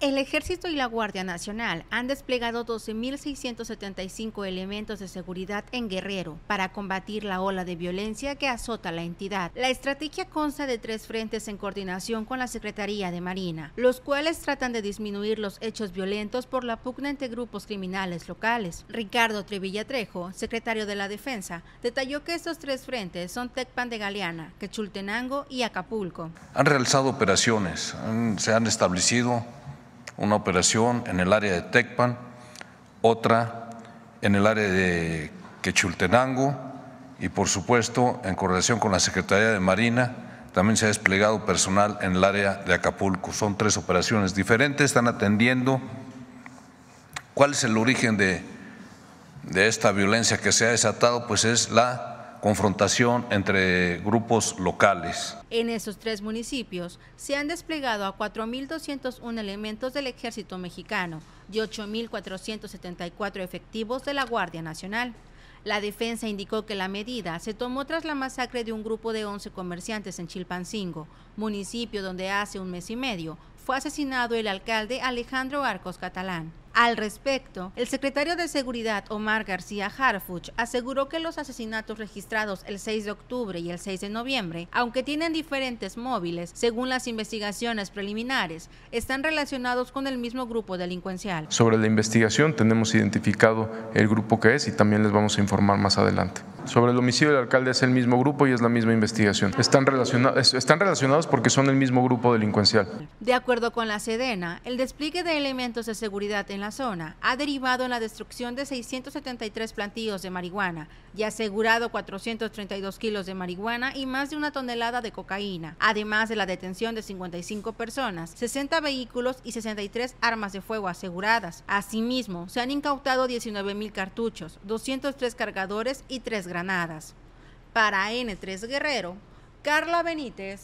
El Ejército y la Guardia Nacional han desplegado 12.675 elementos de seguridad en Guerrero para combatir la ola de violencia que azota la entidad. La estrategia consta de tres frentes en coordinación con la Secretaría de Marina, los cuales tratan de disminuir los hechos violentos por la pugna entre grupos criminales locales. Ricardo Trevilla Trejo, secretario de la Defensa, detalló que estos tres frentes son Tecpan de Galeana, Quechultenango y Acapulco. Han realizado operaciones, se han establecido una operación en el área de Tecpan, otra en el área de Quechultenango y por supuesto en correlación con la Secretaría de Marina también se ha desplegado personal en el área de Acapulco. Son tres operaciones diferentes, están atendiendo cuál es el origen de, de esta violencia que se ha desatado, pues es la confrontación entre grupos locales. En esos tres municipios se han desplegado a 4.201 elementos del ejército mexicano y 8.474 efectivos de la Guardia Nacional. La defensa indicó que la medida se tomó tras la masacre de un grupo de 11 comerciantes en Chilpancingo, municipio donde hace un mes y medio fue asesinado el alcalde Alejandro Arcos Catalán. Al respecto, el secretario de Seguridad Omar García Harfuch aseguró que los asesinatos registrados el 6 de octubre y el 6 de noviembre, aunque tienen diferentes móviles, según las investigaciones preliminares, están relacionados con el mismo grupo delincuencial. Sobre la investigación tenemos identificado el grupo que es y también les vamos a informar más adelante. Sobre el homicidio del alcalde es el mismo grupo y es la misma investigación. Están, relacionados, están relacionados porque son el mismo grupo delincuencial. De acuerdo con la Sedena, el despliegue de elementos de seguridad en la zona ha derivado en la destrucción de 673 plantíos de marihuana y asegurado 432 kilos de marihuana y más de una tonelada de cocaína, además de la detención de 55 personas, 60 vehículos y 63 armas de fuego aseguradas. Asimismo, se han incautado 19.000 cartuchos, 203 cargadores y 3 Granadas. Para N3 Guerrero, Carla Benítez.